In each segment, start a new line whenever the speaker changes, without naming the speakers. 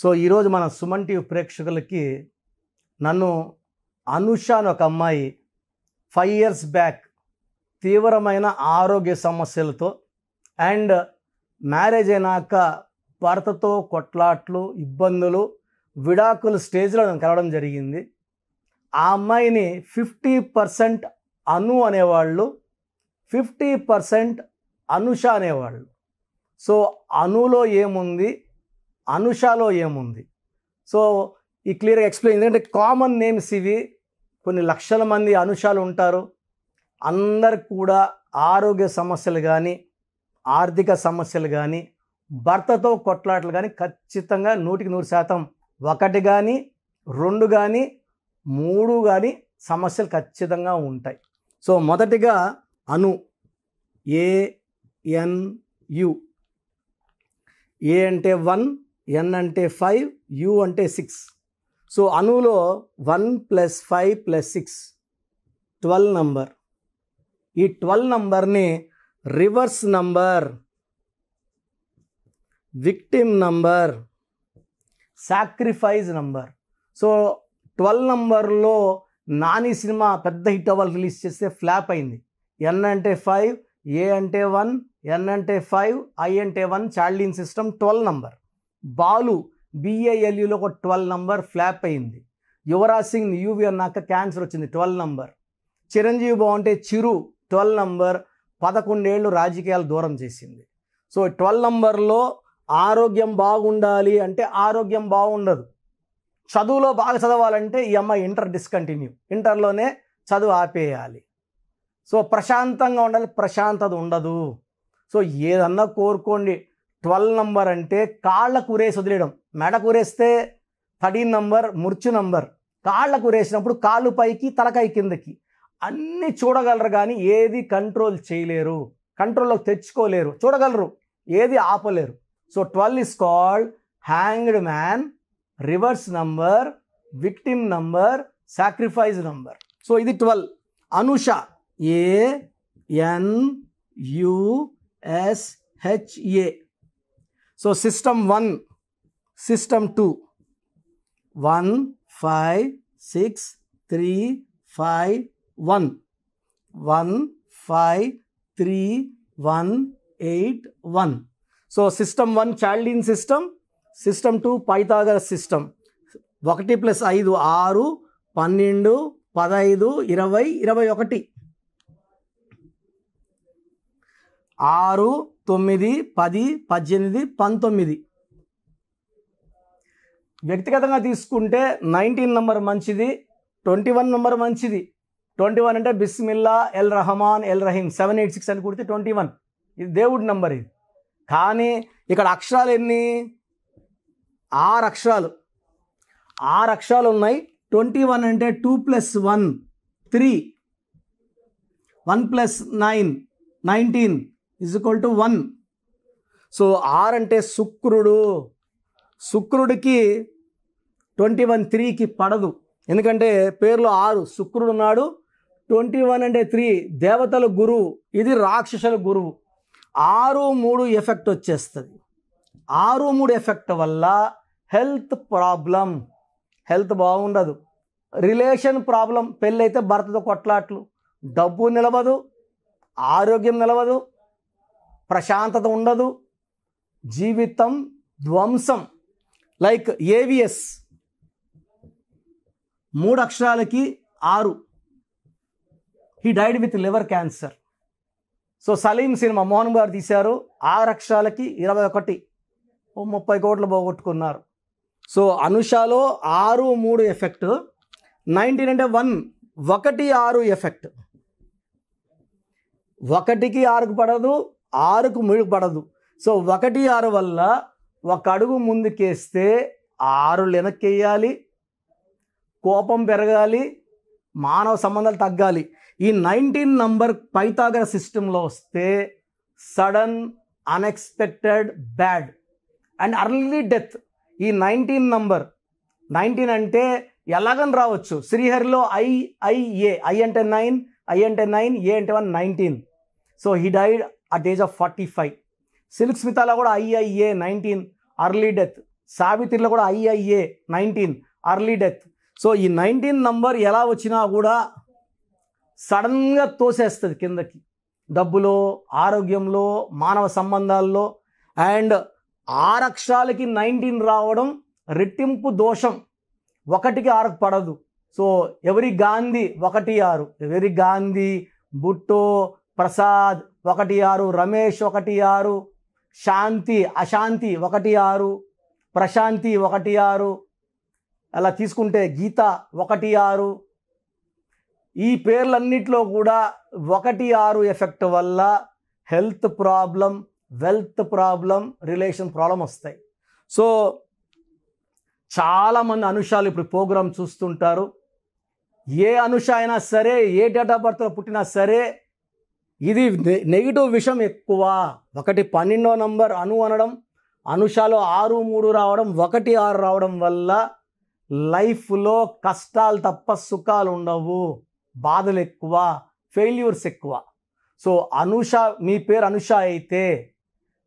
so ఈరోజు మన Suman TV ప్రేక్షకులకి నన్ను అనుష అని ఒక అమ్మాయి ఫైవ్ ఇయర్స్ బ్యాక్ తీవ్రమైన ఆరోగ్య సమస్యలతో అండ్ మ్యారేజ్ అయినాక భర్తతో కొట్లాట్లు ఇబ్బందులు విడాకులు స్టేజ్లో నేను కలవడం జరిగింది ఆ అమ్మాయిని ఫిఫ్టీ పర్సెంట్ అను అనేవాళ్ళు ఫిఫ్టీ పర్సెంట్ అనుష అనేవాళ్ళు సో అనులో ఏముంది అనుషాలో ఏముంది సో ఈ క్లియర్గా ఎక్స్ప్లెయిన్ ఎందుకంటే కామన్ నేమ్స్ ఇవి కొన్ని లక్షల మంది అనుషాలు ఉంటారు అందరికి కూడా ఆరోగ్య సమస్యలు కానీ ఆర్థిక సమస్యలు కానీ భర్తతో కొట్లాటలు కానీ ఖచ్చితంగా నూటికి నూరు శాతం ఒకటి కానీ రెండు కానీ మూడు కానీ సమస్యలు ఖచ్చితంగా ఉంటాయి సో మొదటిగా అను ఏఎన్యు ఏ అంటే వన్ ఎన్ అంటే ఫైవ్ యు అంటే సిక్స్ సో అణువులో one plus five plus six twelve number ఈ ట్వెల్వ్ నంబర్ని reverse number victim number sacrifice number so twelve నంబర్లో నాని సినిమా పెద్ద హిట్ అవ్వాలి రిలీజ్ చేస్తే ఫ్లాప్ అయింది ఎన్ అంటే ఫైవ్ ఏ అంటే వన్ ఎన్ అంటే ఫైవ్ ఐ అంటే one Chaldean system twelve number Balu బిఏఎల్యూలో e ఒక ట్వెల్వ్ నంబర్ ఫ్లాప్ అయింది యువరాజ్ సింగ్ యూవీ అన్నాక క్యాన్సర్ వచ్చింది ట్వెల్వ్ నంబర్ చిరంజీవి బాగుంటే చిరు ట్వెల్వ్ నంబర్ పదకొండేళ్ళు రాజకీయాలు దూరం చేసింది సో ట్వెల్వ్ నంబర్లో ఆరోగ్యం బాగుండాలి అంటే ఆరోగ్యం బాగుండదు చదువులో బాగా చదవాలంటే ఈ అమ్మాయి ఇంటర్ డిస్కంటిన్యూ ఇంటర్లోనే చదువు ఆపేయాలి సో ప్రశాంతంగా ఉండాలి ప్రశాంతత ఉండదు సో ఏదన్నా కోరుకోండి ట్వెల్వ్ నంబర్ అంటే కాళ్ళకు ఉరేసి వదిలేయడం మెడకు ఉరేస్తే థర్టీన్ నంబర్ ముర్చు నంబర్ కాళ్ళకు ఉరేసినప్పుడు కాళ్ళు పైకి తలకాయ కిందకి అన్నీ చూడగలరు కానీ ఏది కంట్రోల్ చేయలేరు కంట్రోల్లోకి తెచ్చుకోలేరు చూడగలరు ఏది ఆపలేరు so twelve is called hanged man reverse number victim number sacrifice number so ఇది twelve Anusha A N U S H A so system one system two one five six three five one one five three one eight one so system one Chaldean system system two Pythagoras system ఒకటి plus ఐదు ఆరు పన్నెండు పదహైదు ఇరవై ఇరవై ఒకటి ఆరు తొమ్మిది పది పద్దెనిమిది పంతొమ్మిది వ్యక్తిగతంగా తీసుకుంటే నైన్టీన్ నెంబర్ మంచిది ట్వంటీ వన్ నెంబర్ మంచిది ట్వంటీ వన్ అంటే బిస్మిల్లా ఎల్ రహమాన్ ఎల్ రహీమ్ సెవెన్ ఎయిట్ సిక్స్ అని కుడితే ట్వంటీ వన్ ఇది దేవుడి నెంబర్ ఇది కానీ ఇక్కడ అక్షరాలు ఎన్ని ఆరు అక్షరాలు ఆరు అక్షరాలు ఉన్నాయి ట్వంటీ వన్ అంటే two plus one three one plus nine nineteen is equal to one so R అంటే శుక్రుడు శుక్రుడికి ట్వంటీ వన్ త్రీకి పడదు ఎందుకంటే పేర్లు ఆరు శుక్రుడు ఉన్నాడు ట్వంటీ వన్ అంటే త్రీ దేవతల గురువు ఇది రాక్షసుల గురువు ఆరు మూడు ఎఫెక్ట్ వచ్చేస్తుంది ఆరు మూడు ఎఫెక్ట్ వల్ల హెల్త్ ప్రాబ్లం హెల్త్ బాగుండదు రిలేషన్ ప్రాబ్లం పెళ్ళైతే భర్తతో కొట్లాట్లు డబ్బు నిలవదు ఆరోగ్యం నిలవదు ప్రశాంతత ఉండదు జీవితం ధ్వంసం లైక్ ఏవిఎస్ మూడు అక్షరాలకి ఆరు he died with liver cancer so Saleem cinema Mohan గారు తీశారు ఆరు అక్షరాలకి ఇరవై ఒకటి ఓ ముప్పై కోట్లు పోగొట్టుకున్నారు సో అనుషాలో ఆరు మూడు ఎఫెక్ట్ నైన్టీన్ అంటే వన్ ఒకటి ఆరు ఎఫెక్ట్ ఒకటికి ఆరుకు పడదు ఆరుకు ముడిపడదు సో ఒకటి ఆరు వల్ల ఒక అడుగు ముందుకేస్తే ఆరు వెనక్కేయాలి కోపం పెరగాలి మానవ సంబంధాలు తగ్గాలి ఈ నైన్టీన్ నంబర్ పైతాగర సిస్టంలో వస్తే sudden unexpected bad and early death ఈ నైన్టీన్ నంబర్ నైన్టీన్ అంటే ఎలాగని రావచ్చు శ్రీహరిలో ఐ ఐ ఏ ఐ అంటే నైన్ ఐ అంటే నైన్ ఏ అంటే one nineteen so he died at age of forty five silk స్మితాలో కూడా ఐఐఏ నైన్టీన్ అర్లీ డెత్ సావిత్రిలో కూడా I I A nineteen early death so ఈ నైన్టీన్ నంబర్ ఎలా వచ్చినా కూడా సడన్గా తోసేస్తుంది కిందకి డబ్బులో ఆరోగ్యంలో మానవ సంబంధాల్లో అండ్ ఆరక్షాలకి నైన్టీన్ రావడం రెట్టింపు దోషం ఒకటికి ఆరకు పడదు సో ఎవరి గాంధీ ఒకటి ఆరు ఎవరి గాంధీ బుట్టో ప్రసాద్ ఒకటి ఆరు రమేష్ ఒకటి ఆరు శాంతి అశాంతి ఒకటి ఆరు ప్రశాంతి ఒకటి ఆరు అలా తీసుకుంటే గీత ఒకటి ఆరు ఈ పేర్లన్నిట్లో కూడా ఒకటి ఆరు ఎఫెక్ట్ వల్ల health problem wealth problem relation problem వస్తాయి సో చాలామంది అనుషాలు ఇప్పుడు ప్రోగ్రాం చూస్తుంటారు ఏ అనుష అయినా సరే ఏ డేట్ ఆఫ్ బర్త్లో పుట్టినా సరే ఇది నెగిటివ్ విషయం ఎక్కువ ఒకటి పన్నెండో నంబర్ అణు అనడం అనుషాలో ఆరు మూడు రావడం ఒకటి ఆరు రావడం వల్ల లైఫ్లో కష్టాలు తప్ప సుఖాలు ఉండవు బాధలు ఎక్కువ ఫెయిల్యూర్స్ ఎక్కువ సో అనుష మీ పేరు అనుష అయితే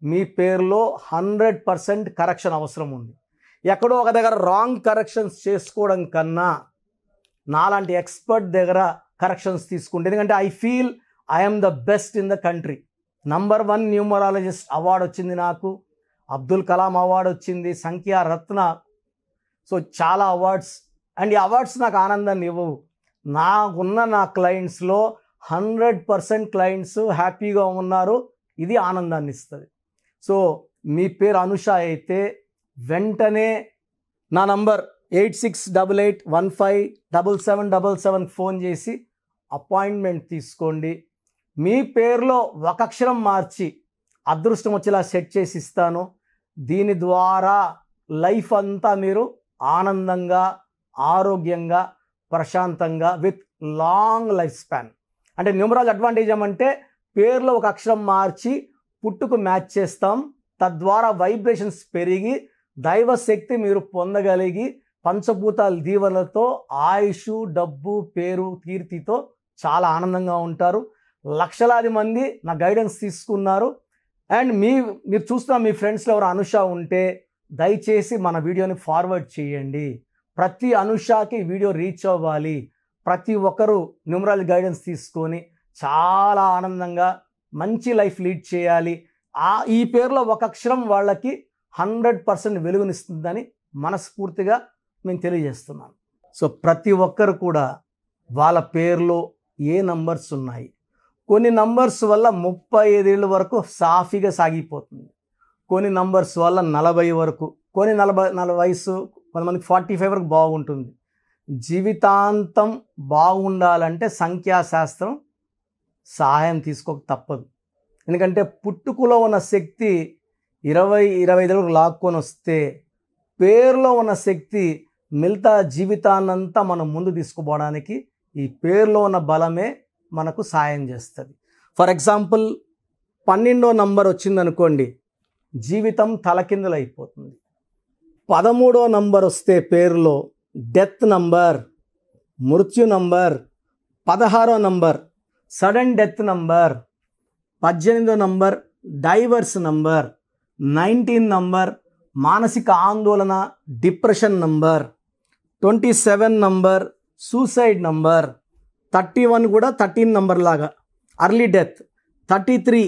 మీ పేరులో హండ్రెడ్ పర్సెంట్ కరెక్షన్ అవసరం ఉంది ఎక్కడో ఒక దగ్గర రాంగ్ కరెక్షన్స్ చేసుకోవడం కన్నా నాలాంటి ఎక్స్పర్ట్ దగ్గర కరెక్షన్స్ తీసుకుంటే ఎందుకంటే I feel I'm the best in the country number one numerologist award వచ్చింది నాకు అబ్దుల్ కలాం అవార్డు వచ్చింది సంఖ్యా రత్న సో చాలా అవార్డ్స్ అండ్ ఈ అవార్డ్స్ నాకు ఆనందాన్ని ఇవ్వవు నాకున్న నా క్లయింట్స్లో హండ్రెడ్ పర్సెంట్ క్లయింట్స్ హ్యాపీగా ఉన్నారు ఇది ఆనందాన్ని ఇస్తుంది సో మీ పేరు అనుష అయితే వెంటనే నా number eight six double eight one five double seven double seven phone చేసి అపాయింట్మెంట్ తీసుకోండి మీ పేరులో ఒక అక్షరం మార్చి అదృష్టం వచ్చేలా సెట్ చేసి ఇస్తాను దీని ద్వారా లైఫ్ అంతా మీరు ఆనందంగా ఆరోగ్యంగా ప్రశాంతంగా విత్ లాంగ్ లైఫ్ స్పాన్ అంటే న్యూమరాల్ అడ్వాంటేజ్ ఏమంటే పేర్లో ఒక అక్షరం మార్చి పుట్టుకు మ్యాచ్ చేస్తాం తద్వారా వైబ్రేషన్స్ పెరిగి దైవశక్తి మీరు పొందగలిగి పంచభూతాల దీవెనలతో ఆయుష్ డబ్బు పేరు కీర్తితో చాలా ఆనందంగా ఉంటారు లక్షలాది మంది నా గైడెన్స్ తీసుకున్నారు అండ్ మీ మీరు చూస్తున్న మీ ఫ్రెండ్స్లో ఎవరు అనుష ఉంటే దయచేసి మన వీడియోని ఫార్వర్డ్ చేయండి ప్రతి అనుషాకి వీడియో రీచ్ అవ్వాలి ప్రతి ఒక్కరూ న్యూమరల్ గైడెన్స్ తీసుకొని చాలా ఆనందంగా మంచి లైఫ్ లీడ్ చేయాలి ఆ ఈ పేరులో ఒక అక్షరం వాళ్ళకి హండ్రెడ్ పర్సెంట్ వెలుగునిస్తుందని మనస్ఫూర్తిగా మేము తెలియజేస్తున్నాను సో ప్రతి ఒక్కరు కూడా వాళ్ళ పేర్లో ఏ నంబర్స్ ఉన్నాయి కొన్ని నంబర్స్ వల్ల ముప్పై ఐదేళ్ళ వరకు సాఫీగా సాగిపోతుంది కొన్ని నంబర్స్ వల్ల నలభై వరకు కొన్ని నలభై నలభై వయసు కొంతమందికి ఫార్టీ ఫైవ్ వరకు బాగుంటుంది జీవితాంతం బాగుండాలంటే సంఖ్యాశాస్త్రం సహాయం తీసుకోక తప్పదు ఎందుకంటే పుట్టుకలో ఉన్న శక్తి ఇరవై ఇరవై ఐదు వరకు లాక్కొని వస్తే పేరులో ఉన్న శక్తి మిగతా జీవితాన్నంతా మనం ముందు తీసుకుపోవడానికి ఈ పేరులో ఉన్న బలమే మనకు సాయం చేస్తుంది ఫర్ ఎగ్జాంపుల్ పన్నెండో నంబర్ వచ్చిందనుకోండి జీవితం తలకిందులైపోతుంది పదమూడో నంబర్ వస్తే పేరులో డెత్ నంబర్ మృత్యు నంబర్ పదహారో నంబర్ సడన్ డెత్ నంబర్ పద్దెనిమిదో number divorce number nineteen number మానసిక ఆందోళన depression number twenty seven number suicide number thirty one కూడా థర్టీన్ నంబర్ లాగా early death thirty three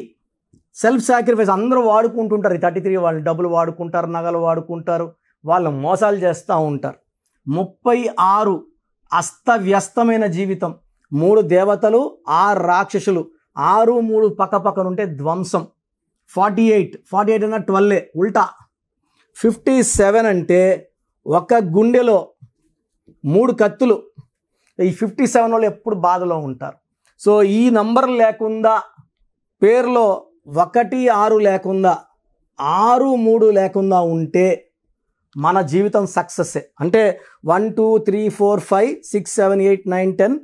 self sacrifice అందరూ వాడుకుంటుంటారు ఈ థర్టీ త్రీ వాళ్ళు డబ్బులు వాడుకుంటారు నగలు వాడుకుంటారు వాళ్ళు మోసాలు చేస్తూ ఉంటారు ముప్పై ఆరు అస్తవ్యస్తమైన జీవితం మూడు దేవతలు ఆరు రాక్షసులు ఆరు మూడు పక్క ఉంటే ధ్వంసం ఫార్టీ ఎయిట్ ఫార్టీ ఎయిట్ అన్న ట్వల్లే ఉల్టా ఫిఫ్టీ సెవెన్ అంటే ఒక గుండెలో మూడు కత్తులు ఈ ఫిఫ్టీ సెవెన్ వాళ్ళు ఎప్పుడు బాధలో ఉంటారు సో ఈ నంబర్ లేకుండా పేరులో ఒకటి ఆరు లేకుండా ఆరు మూడు లేకుండా ఉంటే మన జీవితం సక్సెస్సే అంటే one two three four five six seven eight nine ten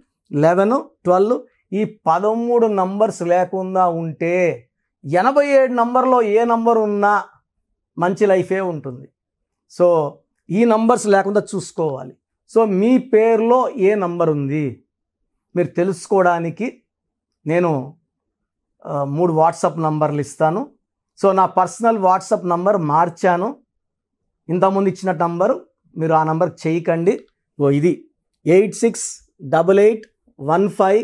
eleven twelve ఈ పదమూడు నంబర్స్ లేకుండా ఉంటే ఎనభై ఏడు నంబర్లో ఏ నంబర్ ఉన్నా మంచి లైఫే ఉంటుంది సో ఈ నంబర్స్ లేకుండా చూసుకోవాలి సో మీ పేరులో ఏ నంబర్ ఉంది మీరు తెలుసుకోవడానికి నేను మూడు వాట్సాప్ నంబర్లు ఇస్తాను సో నా పర్సనల్ వాట్సాప్ నంబర్ మార్చాను ఇంతకుముందు ఇచ్చిన నంబరు మీరు ఆ నంబర్ చేయకండి ఓ ఇది eight six double eight one five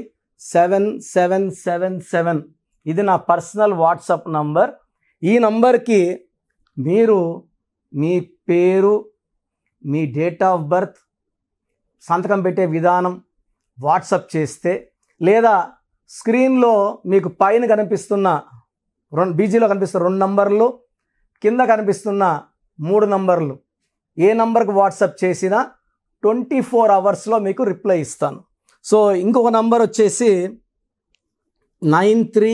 seven seven seven seven ఇది నా పర్సనల్ వాట్సాప్ నంబర్ ఈ నంబర్కి మీరు మీ పేరు మీ డేట్ ఆఫ్ బర్త్ సంతకం పెట్టే విధానం వాట్సప్ చేస్తే లేదా స్క్రీన్లో మీకు పైన కనిపిస్తున్న రెండు బీజీలో కనిపిస్తున్న రెండు నంబర్లు కింద కనిపిస్తున్న మూడు నంబర్లు ఏ నంబర్కి వాట్సప్ చేసినా ట్వంటీ ఫోర్ అవర్స్లో మీకు రిప్లై ఇస్తాను సో ఇంకొక నంబర్ వచ్చేసి nine three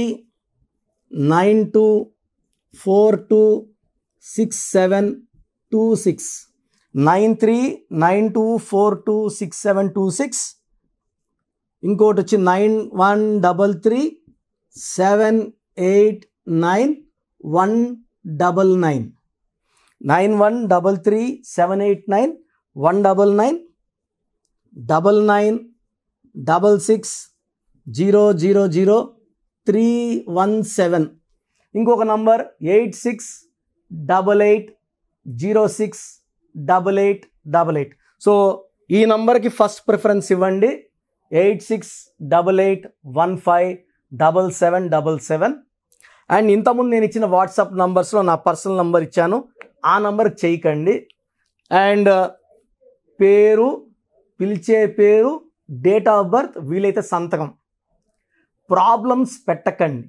nine two four two six seven two six nine three nine two four two six seven two six ఇంకోటి వచ్చి nine one double three seven eight nine one double nine nine one double three seven eight nine one double nine double nine double six zero zero zero three one seven ఇంకొక number eight six double eight zero six double eight double eight so ఈ నంబర్కి first preference ఇవ్వండి eight six double eight one five double seven double seven and ఇంతకుముందు నేను ఇచ్చిన WhatsApp నంబర్స్లో నా personal number ఇచ్చాను ఆ నంబర్కి చేయకండి అండ్ పేరు పిలిచే పేరు డేట్ ఆఫ్ బర్త్ వీలైతే సంతకం ప్రాబ్లమ్స్ పెట్టకండి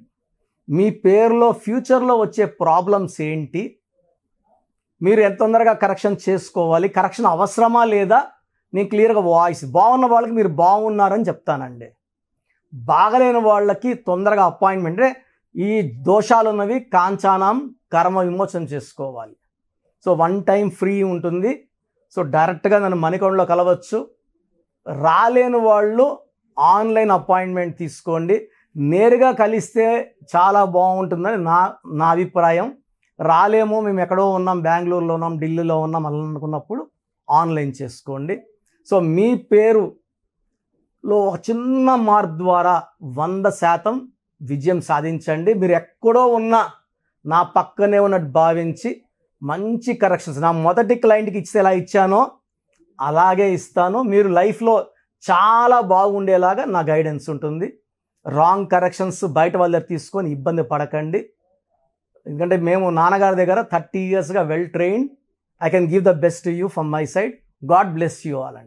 మీ పేరులో ఫ్యూచర్లో వచ్చే ప్రాబ్లమ్స్ ఏంటి మీరు ఎంత తొందరగా కరెక్షన్ చేసుకోవాలి కరెక్షన్ అవసరమా లేదా నేను క్లియర్గా వాయిస్ బాగున్న వాళ్ళకి మీరు బాగున్నారని చెప్తానండి బాగలేని వాళ్ళకి తొందరగా అపాయింట్మెంట్ ఈ దోషాలు ఉన్నవి కాంచానం కర్మ విమోచన చేసుకోవాలి సో వన్ టైం ఫ్రీ ఉంటుంది సో డైరెక్ట్గా నన్ను మణికొండలో కలవచ్చు రాలేని వాళ్ళు ఆన్లైన్ అపాయింట్మెంట్ తీసుకోండి నేరుగా కలిస్తే చాలా బాగుంటుందని నా నా అభిప్రాయం రాలేమో మేము ఎక్కడో ఉన్నాం బెంగళూరులో ఉన్నాం ఢిల్లీలో ఉన్నాం అలా అనుకున్నప్పుడు ఆన్లైన్ చేసుకోండి సో మీ పేరులో ఒక చిన్న మార్క్ ద్వారా వంద శాతం విజయం సాధించండి మీరు ఎక్కడో ఉన్నా నా పక్కనే ఉన్నట్టు భావించి మంచి కరెక్షన్స్ నా మొదటి క్లయింట్కి ఇచ్చి ఎలా ఇచ్చానో అలాగే ఇస్తాను మీరు లైఫ్లో చాలా బాగుండేలాగా నా గైడెన్స్ ఉంటుంది రాంగ్ కరెక్షన్స్ బయట వాళ్ళ తీసుకొని ఇబ్బంది పడకండి ఎందుకంటే మేము నాన్నగారి దగ్గర థర్టీ ఇయర్స్గా well train I can give the best you from my side God bless you all అండి